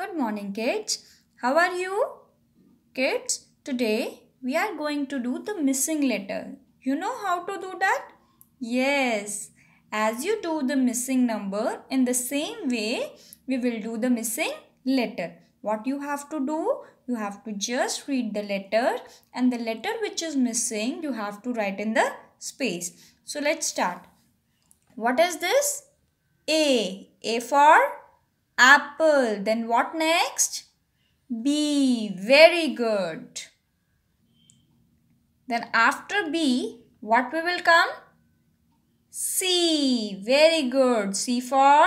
Good morning kids. How are you? Kids, today we are going to do the missing letter. You know how to do that? Yes. As you do the missing number, in the same way, we will do the missing letter. What you have to do? You have to just read the letter and the letter which is missing, you have to write in the space. So let's start. What is this? A. A for apple. Then what next? B. Very good. Then after B, what we will come? C. Very good. C for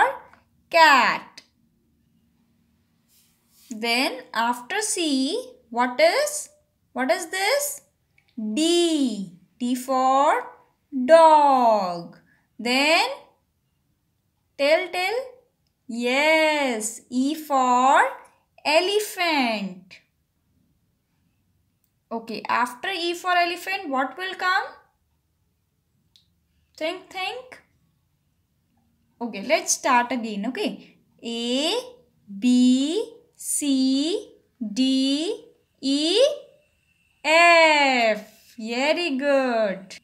cat. Then after C, what is? What is this? D. D for dog. Then, tell, tell, Yes, E for elephant. Okay, after E for elephant, what will come? Think, think. Okay, let's start again, okay? A, B, C, D, E, F. Very good.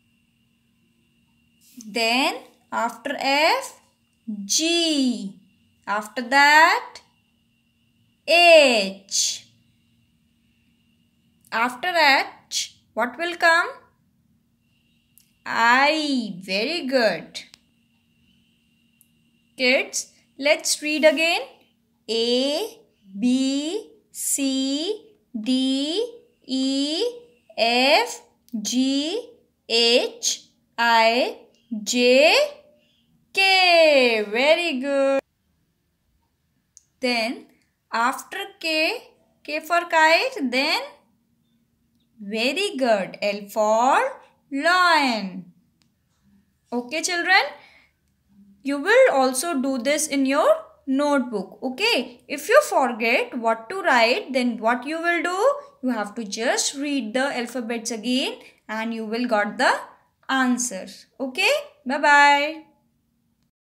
Then, after F, G. After that, H. After H, what will come? I. Very good. Kids, let's read again. A, B, C, D, E, F, G, H, I, J, K. Very good. Then after K, K for kite, then very good. L for lion. Okay children, you will also do this in your notebook. Okay, if you forget what to write, then what you will do? You have to just read the alphabets again and you will got the answer. Okay, bye-bye.